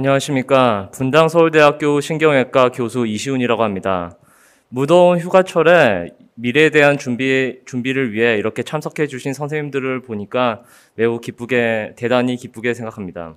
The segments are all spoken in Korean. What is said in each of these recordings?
안녕하십니까. 분당 서울대학교 신경외과 교수 이시훈이라고 합니다. 무더운 휴가철에 미래에 대한 준비, 준비를 위해 이렇게 참석해 주신 선생님들을 보니까 매우 기쁘게, 대단히 기쁘게 생각합니다.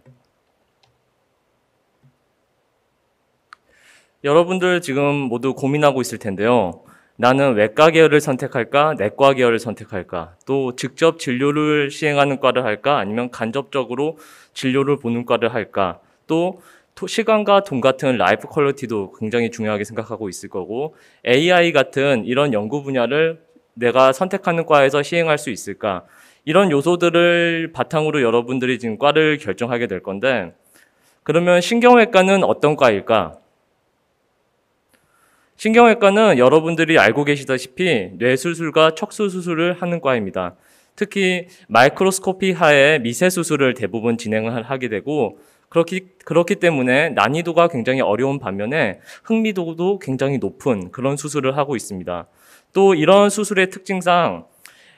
여러분들 지금 모두 고민하고 있을 텐데요. 나는 외과 계열을 선택할까, 내과 계열을 선택할까, 또 직접 진료를 시행하는 과를 할까, 아니면 간접적으로 진료를 보는 과를 할까, 또 시간과 돈 같은 라이프 퀄리티도 굉장히 중요하게 생각하고 있을 거고 AI 같은 이런 연구 분야를 내가 선택하는 과에서 시행할 수 있을까 이런 요소들을 바탕으로 여러분들이 지금 과를 결정하게 될 건데 그러면 신경외과는 어떤 과일까? 신경외과는 여러분들이 알고 계시다시피 뇌수술과 척수수술을 하는 과입니다. 특히 마이크로스코피 하에 미세 수술을 대부분 진행을 하게 되고 그렇기, 그렇기 때문에 난이도가 굉장히 어려운 반면에 흥미도도 굉장히 높은 그런 수술을 하고 있습니다. 또 이런 수술의 특징상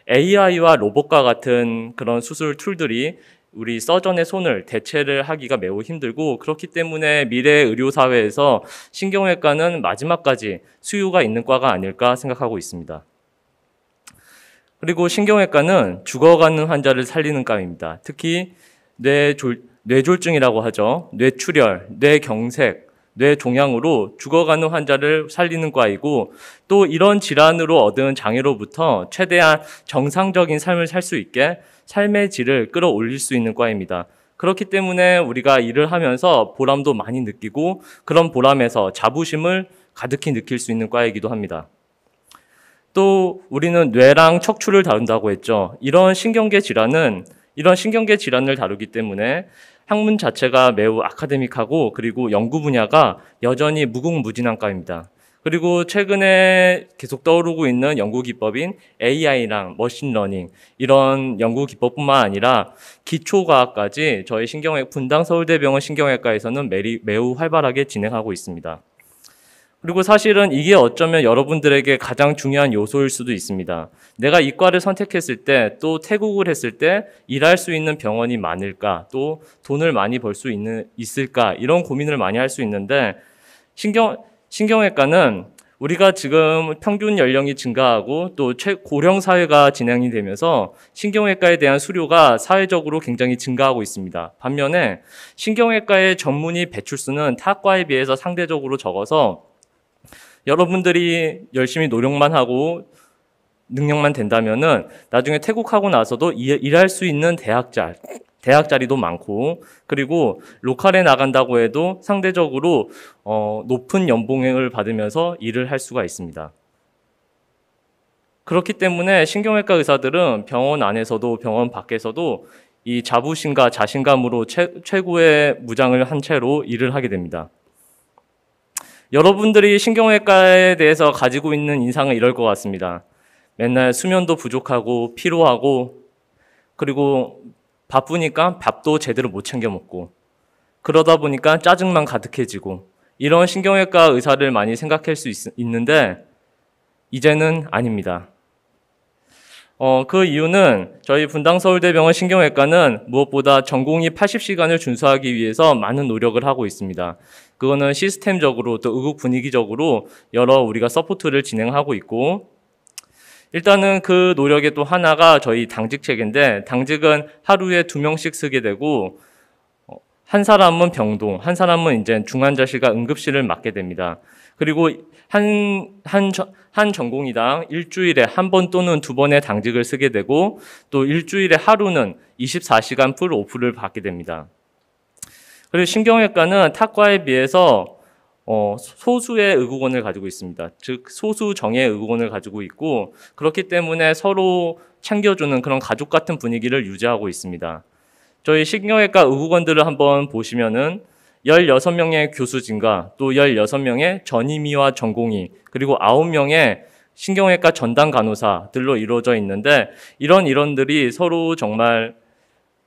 AI와 로봇과 같은 그런 수술 툴들이 우리 서전의 손을 대체를 하기가 매우 힘들고 그렇기 때문에 미래 의료 사회에서 신경외과는 마지막까지 수요가 있는 과가 아닐까 생각하고 있습니다. 그리고 신경외과는 죽어가는 환자를 살리는 과입니다. 특히 뇌 졸, 뇌졸중이라고 하죠. 뇌출혈, 뇌경색, 뇌종양으로 죽어가는 환자를 살리는 과이고 또 이런 질환으로 얻은 장애로부터 최대한 정상적인 삶을 살 수 있게 삶의 질을 끌어올릴 수 있는 과입니다. 그렇기 때문에 우리가 일을 하면서 보람도 많이 느끼고 그런 보람에서 자부심을 가득히 느낄 수 있는 과이기도 합니다. 또 우리는 뇌랑 척추를 다룬다고 했죠. 이런 신경계 질환은 이런 신경계 질환을 다루기 때문에 학문 자체가 매우 아카데믹하고 그리고 연구 분야가 여전히 무궁무진한과입니다 그리고 최근에 계속 떠오르고 있는 연구 기법인 AI랑 머신러닝 이런 연구 기법뿐만 아니라 기초과학까지 저희 신경외 분당 서울대병원 신경외과에서는 매우 활발하게 진행하고 있습니다. 그리고 사실은 이게 어쩌면 여러분들에게 가장 중요한 요소일 수도 있습니다. 내가 이과를 선택했을 때 또 태국을 했을 때 일할 수 있는 병원이 많을까 또 돈을 많이 벌 수있을까 이런 고민을 많이 할 수 있는데 신경 신경외과는 우리가 지금 평균 연령이 증가하고 또 고령 사회가 진행이 되면서 신경외과에 대한 수료가 사회적으로 굉장히 증가하고 있습니다. 반면에 신경외과의 전문의 배출수는 타과에 비해서 상대적으로 적어서 여러분들이 열심히 노력만 하고 능력만 된다면은 나중에 퇴국하고 나서도 일할 수 있는 대학자 대학 자리도 많고 그리고 로컬에 나간다고 해도 상대적으로 어, 높은 연봉을 받으면서 일을 할 수가 있습니다. 그렇기 때문에 신경외과 의사들은 병원 안에서도 병원 밖에서도 이 자부심과 자신감으로 최, 최고의 무장을 한 채로 일을 하게 됩니다. 여러분들이 신경외과에 대해서 가지고 있는 인상은 이럴 것 같습니다. 맨날 수면도 부족하고 피로하고 그리고 바쁘니까 밥도 제대로 못 챙겨 먹고 그러다 보니까 짜증만 가득해지고 이런 신경외과 의사를 많이 생각할 수 있, 는데 이제는 아닙니다. 어, 그 이유는 저희 분당 서울대병원 신경외과는 무엇보다 전공이 80시간을 준수하기 위해서 많은 노력을 하고 있습니다. 그거는 시스템적으로 또 의국 분위기적으로 여러 우리가 서포트를 진행하고 있고 일단은 그 노력의 또 하나가 저희 당직 책인데 당직은 하루에 두 명씩 쓰게 되고 한 사람은 병동, 한 사람은 이제 중환자실과 응급실을 맡게 됩니다. 그리고 한, 한, 한 전공의당 일주일에 한 번 또는 두 번의 당직을 쓰게 되고 또 일주일에 하루는 24시간 풀 오프를 받게 됩니다. 그리고 신경외과는 타과에 비해서 어, 소수의 의구권을 가지고 있습니다. 즉, 소수 정의 의구권을 가지고 있고, 그렇기 때문에 서로 챙겨주는 그런 가족 같은 분위기를 유지하고 있습니다. 저희 신경외과 의구원들을 한번 보시면은 16명의 교수 진과 또 16명의 전임의와 전공의 그리고 9명의 신경외과 전담 간호사들로 이루어져 있는데 이런 이론들이 서로 정말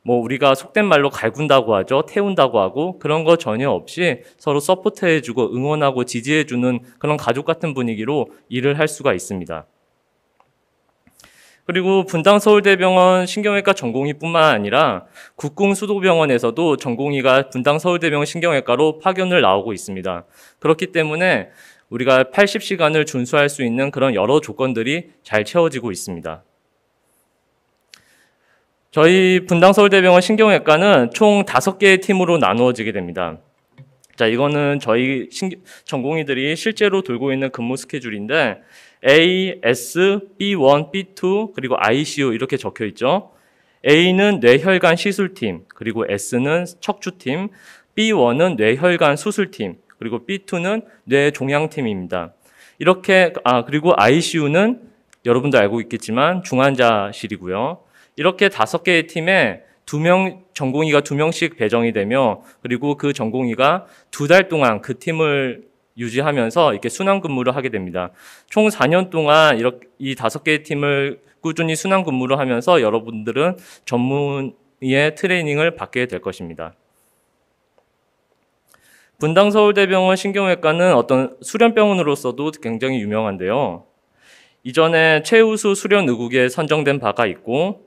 뭐 우리가 속된 말로 갈군다고 하죠. 태운다고 하고 그런 거 전혀 없이 서로 서포트해주고 응원하고 지지해주는 그런 가족 같은 분위기로 일을 할 수가 있습니다. 그리고 분당 서울대병원 신경외과 전공의뿐만 아니라 국궁수도병원에서도 전공의가 분당 서울대병원 신경외과로 파견을 나오고 있습니다. 그렇기 때문에 우리가 80시간을 준수할 수 있는 그런 여러 조건들이 잘 채워지고 있습니다. 저희 분당 서울대병원 신경외과는 총 5개의 팀으로 나누어지게 됩니다. 자, 이거는 저희 전공의들이 실제로 돌고 있는 근무 스케줄인데 A, S, B1, B2 그리고 ICU 이렇게 적혀 있죠. A는 뇌혈관 시술팀, 그리고 S는 척추팀, B1은 뇌혈관 수술팀, 그리고 B2는 뇌종양팀입니다. 이렇게 아 그리고 ICU는 여러분도 알고 있겠지만 중환자실이고요. 이렇게 다섯 개의 팀에 두 명 전공의가 두 명씩 배정이 되며 그리고 그 전공의가 두 달 동안 그 팀을 유지하면서 이렇게 순환 근무를 하게 됩니다. 총 4년 동안 이렇게 이 다섯 개의 팀을 꾸준히 순환 근무를 하면서 여러분들은 전문의 트레이닝을 받게 될 것입니다. 분당 서울대병원 신경외과는 어떤 수련병원으로서도 굉장히 유명한데요. 이전에 최우수 수련 의국에 선정된 바가 있고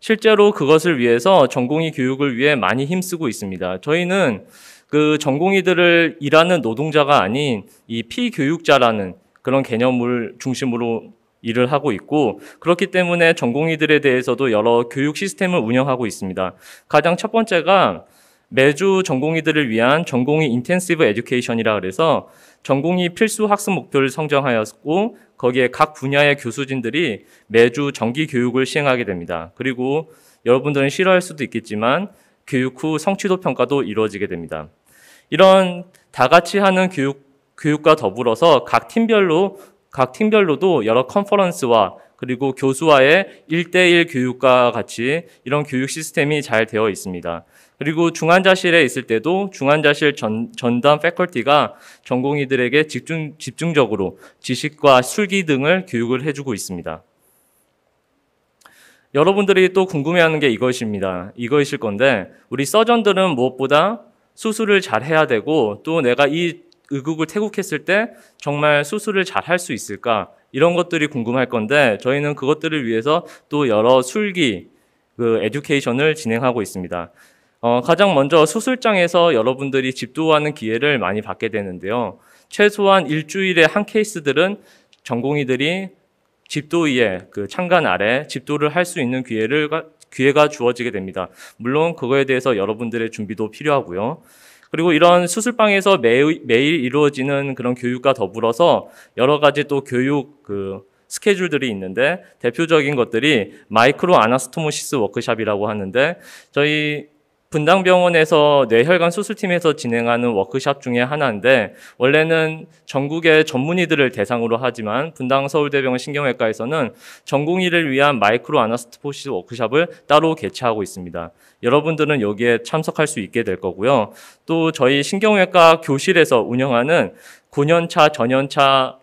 실제로 그것을 위해서 전공의 교육을 위해 많이 힘쓰고 있습니다. 저희는 그 전공의들을 일하는 노동자가 아닌 이 피교육자라는 그런 개념을 중심으로 일을 하고 있고 그렇기 때문에 전공의들에 대해서도 여러 교육 시스템을 운영하고 있습니다. 가장 첫 번째가 매주 전공의들을 위한 전공의 인텐시브 에듀케이션이라 그래서 전공의 필수 학습 목표를 선정하였고 거기에 각 분야의 교수진들이 매주 정기 교육을 시행하게 됩니다. 그리고 여러분들은 싫어할 수도 있겠지만 교육 후 성취도 평가도 이루어지게 됩니다. 이런 다 같이 하는 교육, 교육과 더불어서 각 팀별로, 각 팀별로도 여러 컨퍼런스와 그리고 교수와의 일대일 교육과 같이 이런 교육 시스템이 잘 되어 있습니다. 그리고 중환자실에 있을 때도 중환자실 전, 전담 패컬티가 전공의들에게 집중, 집중적으로 지식과 술기 등을 교육을 해주고 있습니다. 여러분들이 또 궁금해하는 게 이것입니다. 이거이실 건데 우리 서전들은 무엇보다 수술을 잘 해야 되고 또 내가 이 의국을 태국했을 때 정말 수술을 잘 할 수 있을까 이런 것들이 궁금할 건데 저희는 그것들을 위해서 또 여러 술기 그 에듀케이션을 진행하고 있습니다. 어, 가장 먼저 수술장에서 여러분들이 집도하는 기회를 많이 받게 되는데요. 최소한 일주일에 한 케이스들은 전공의들이 집도위에 그 창간 아래 집도를 할 수 있는 기회를 기회가 주어지게 됩니다. 물론 그거에 대해서 여러분들의 준비도 필요하고요. 그리고 이런 수술방에서 매일, 매일 이루어지는 그런 교육과 더불어서 여러 가지 또 교육 그 스케줄들이 있는데 대표적인 것들이 마이크로 아나스토모시스 워크샵이라고 하는데 저희 분당병원에서 뇌혈관 수술팀에서 진행하는 워크샵 중에 하나인데 원래는 전국의 전문의들을 대상으로 하지만 분당 서울대병원 신경외과에서는 전공의를 위한 마이크로 아나스토포시 워크샵을 따로 개최하고 있습니다. 여러분들은 여기에 참석할 수 있게 될 거고요. 또 저희 신경외과 교실에서 운영하는 9년차 전연차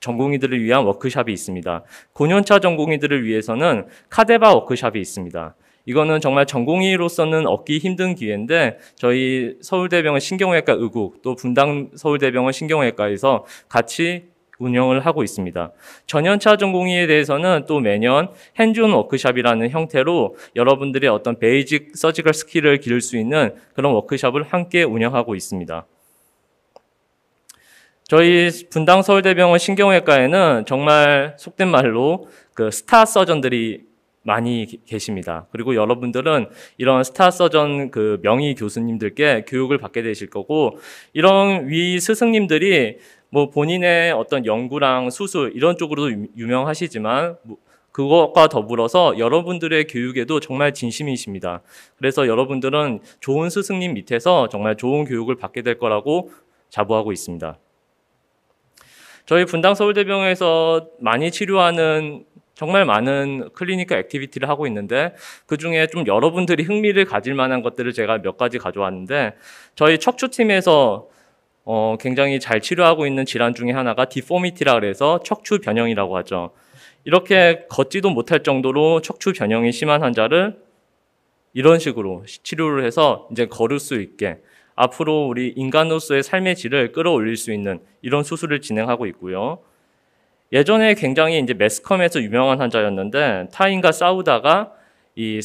전공의들을 위한 워크샵이 있습니다. 9년차 전공의들을 위해서는 카데바 워크샵이 있습니다. 이거는 정말 전공의로서는 얻기 힘든 기회인데 저희 서울대병원 신경외과 의국 또 분당 서울대병원 신경외과에서 같이 운영을 하고 있습니다. 전연차 전공의에 대해서는 또 매년 핸즈온 워크샵이라는 형태로 여러분들의 어떤 베이직 서지컬 스킬을 기를 수 있는 그런 워크샵을 함께 운영하고 있습니다. 저희 분당 서울대병원 신경외과에는 정말 속된 말로 그 스타 서전들이 많이 계십니다. 그리고 여러분들은 이런 스타 서전 그 명의 교수님들께 교육을 받게 되실 거고 이런 위 스승님들이 뭐 본인의 어떤 연구랑 수술 이런 쪽으로도 유명하시지만 뭐 그것과 더불어서 여러분들의 교육에도 정말 진심이십니다. 그래서 여러분들은 좋은 스승님 밑에서 정말 좋은 교육을 받게 될 거라고 자부하고 있습니다. 저희 분당 서울대병원에서 많이 치료하는 정말 많은 클리니컬 액티비티를 하고 있는데 그 중에 좀 여러분들이 흥미를 가질 만한 것들을 제가 몇 가지 가져왔는데 저희 척추팀에서 어, 굉장히 잘 치료하고 있는 질환 중에 하나가 디포미티라 그래서 척추 변형이라고 하죠. 이렇게 걷지도 못할 정도로 척추 변형이 심한 환자를 이런 식으로 치료를 해서 이제 걸을 수 있게 앞으로 우리 인간으로서의 삶의 질을 끌어올릴 수 있는 이런 수술을 진행하고 있고요. 예전에 굉장히 이제 매스컴에서 유명한 환자였는데 타인과 싸우다가 이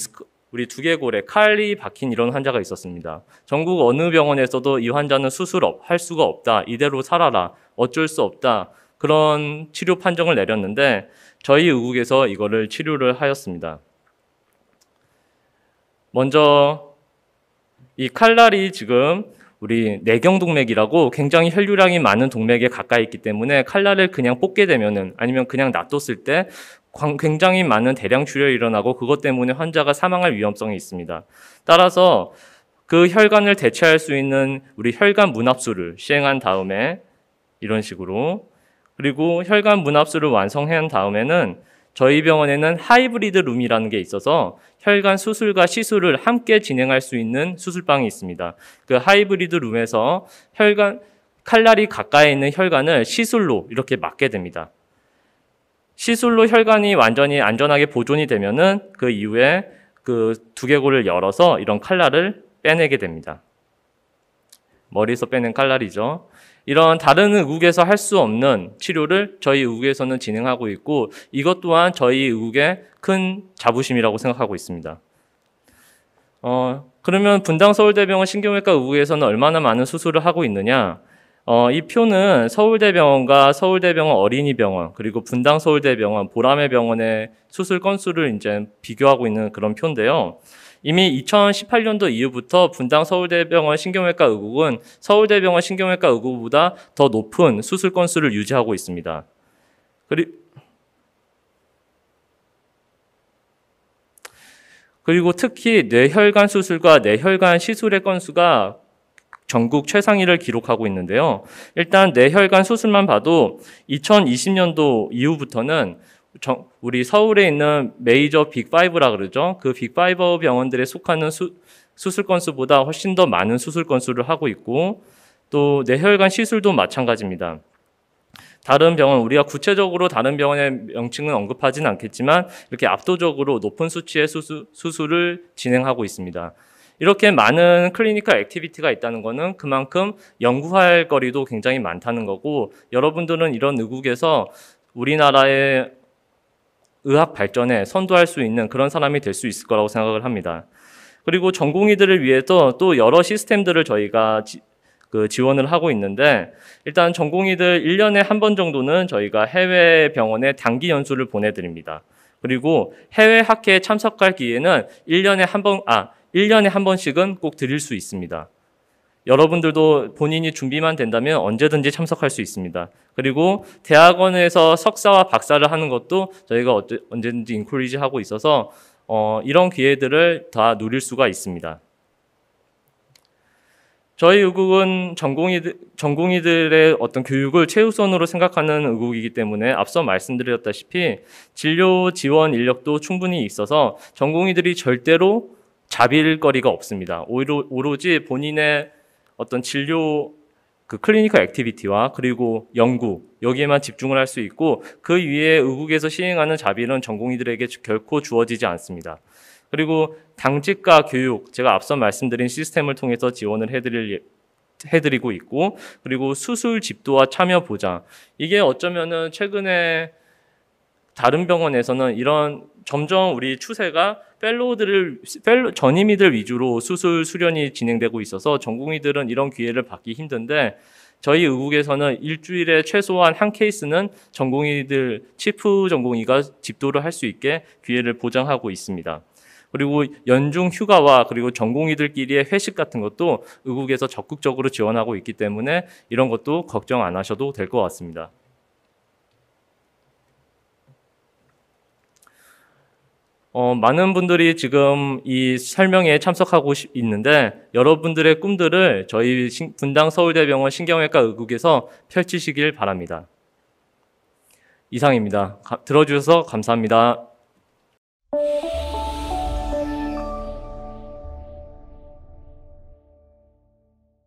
우리 두개골에 칼이 박힌 이런 환자가 있었습니다. 전국 어느 병원에서도 이 환자는 수술 없, 할 수가 없다. 이대로 살아라. 어쩔 수 없다. 그런 치료 판정을 내렸는데 저희 의국에서 이거를 치료를 하였습니다. 먼저 이 칼날이 지금 우리 내경동맥이라고 굉장히 혈류량이 많은 동맥에 가까이 있기 때문에 칼날을 그냥 뽑게 되면은 아니면 그냥 놔뒀을 때 굉장히 많은 대량 출혈이 일어나고 그것 때문에 환자가 사망할 위험성이 있습니다. 따라서 그 혈관을 대체할 수 있는 우리 혈관 문합술을 시행한 다음에 이런 식으로 그리고 혈관 문합술을 완성한 다음에는 저희 병원에는 하이브리드 룸이라는 게 있어서 혈관 수술과 시술을 함께 진행할 수 있는 수술방이 있습니다. 그 하이브리드 룸에서 혈관 칼날이 가까이 있는 혈관을 시술로 이렇게 막게 됩니다. 시술로 혈관이 완전히 안전하게 보존이 되면은 그 이후에 그 두개골을 열어서 이런 칼날을 빼내게 됩니다. 머리에서 빼는 칼날이죠. 이런 다른 의국에서 할 수 없는 치료를 저희 의국에서는 진행하고 있고 이것 또한 저희 의국의 큰 자부심이라고 생각하고 있습니다. 어, 그러면 분당 서울대병원 신경외과 의국에서는 얼마나 많은 수술을 하고 있느냐? 어, 이 표는 서울대병원과 서울대병원 어린이병원 그리고 분당 서울대병원 보람의 병원의 수술 건수를 이제 비교하고 있는 그런 표인데요. 이미 2018년도 이후부터 분당 서울대병원 신경외과 의국은 서울대병원 신경외과 의국보다 더 높은 수술 건수를 유지하고 있습니다. 그리고 그리고 특히 뇌혈관 수술과 뇌혈관 시술의 건수가 전국 최상위를 기록하고 있는데요. 일단 뇌혈관 수술만 봐도 2020년도 이후부터는 우리 서울에 있는 메이저 빅5라 그러죠. 그 빅5 병원들에 속하는 수, 술 건수보다 훨씬 더 많은 수술 건수를 하고 있고 또 뇌혈관 시술도 마찬가지입니다. 다른 병원 우리가 구체적으로 다른 병원의 명칭은 언급하진 않겠지만 이렇게 압도적으로 높은 수치의 수수, 수술을 진행하고 있습니다. 이렇게 많은 클리니컬 액티비티가 있다는 것은 그만큼 연구할 거리도 굉장히 많다는 거고 여러분들은 이런 의국에서 우리나라의 의학 발전에 선도할 수 있는 그런 사람이 될 수 있을 거라고 생각을 합니다. 그리고 전공의들을 위해서 또 여러 시스템들을 저희가 지, 그 지원을 하고 있는데 일단 전공의들 1년에 한 번 정도는 저희가 해외 병원에 단기 연수를 보내드립니다. 그리고 해외 학회에 참석할 기회는 1년에 한 번, 아, 1년에 한 번씩은 꼭 드릴 수 있습니다. 여러분들도 본인이 준비만 된다면 언제든지 참석할 수 있습니다. 그리고 대학원에서 석사와 박사를 하는 것도 저희가 언제든지 인클리지 하고 있어서 어, 이런 기회들을 다 누릴 수가 있습니다. 저희 의국은 전공이들, 전공이들의 어떤 교육을 최우선으로 생각하는 의국이기 때문에 앞서 말씀드렸다시피 진료 지원 인력도 충분히 있어서 전공이들이 절대로 자빌 거리가 없습니다. 오히 오로지 본인의 어떤 진료 그 클리니컬 액티비티와 그리고 연구 여기에만 집중을 할 수 있고 그 위에 의국에서 시행하는 자비는 전공의들에게 결코 주어지지 않습니다. 그리고 당직과 교육 제가 앞서 말씀드린 시스템을 통해서 지원을 해드릴 예, 해드리고 있고 그리고 수술 집도와 참여 보장 이게 어쩌면은 최근에 다른 병원에서는 이런 점점 우리 추세가 펠로우들을 펠로, 전임이들 위주로 수술 수련이 진행되고 있어서 전공의들은 이런 기회를 받기 힘든데 저희 의국에서는 일주일에 최소한 한 케이스는 전공의들 치프 전공의가 집도를 할 수 있게 기회를 보장하고 있습니다. 그리고 연중 휴가와 그리고 전공의들끼리의 회식 같은 것도 의국에서 적극적으로 지원하고 있기 때문에 이런 것도 걱정 안 하셔도 될 것 같습니다. 어, 많은 분들이 지금 이 설명회에 참석하고 있는데 여러분들의 꿈들을 저희 분당 서울대병원 신경외과 의국에서 펼치시길 바랍니다. 이상입니다. 들어주셔서 감사합니다.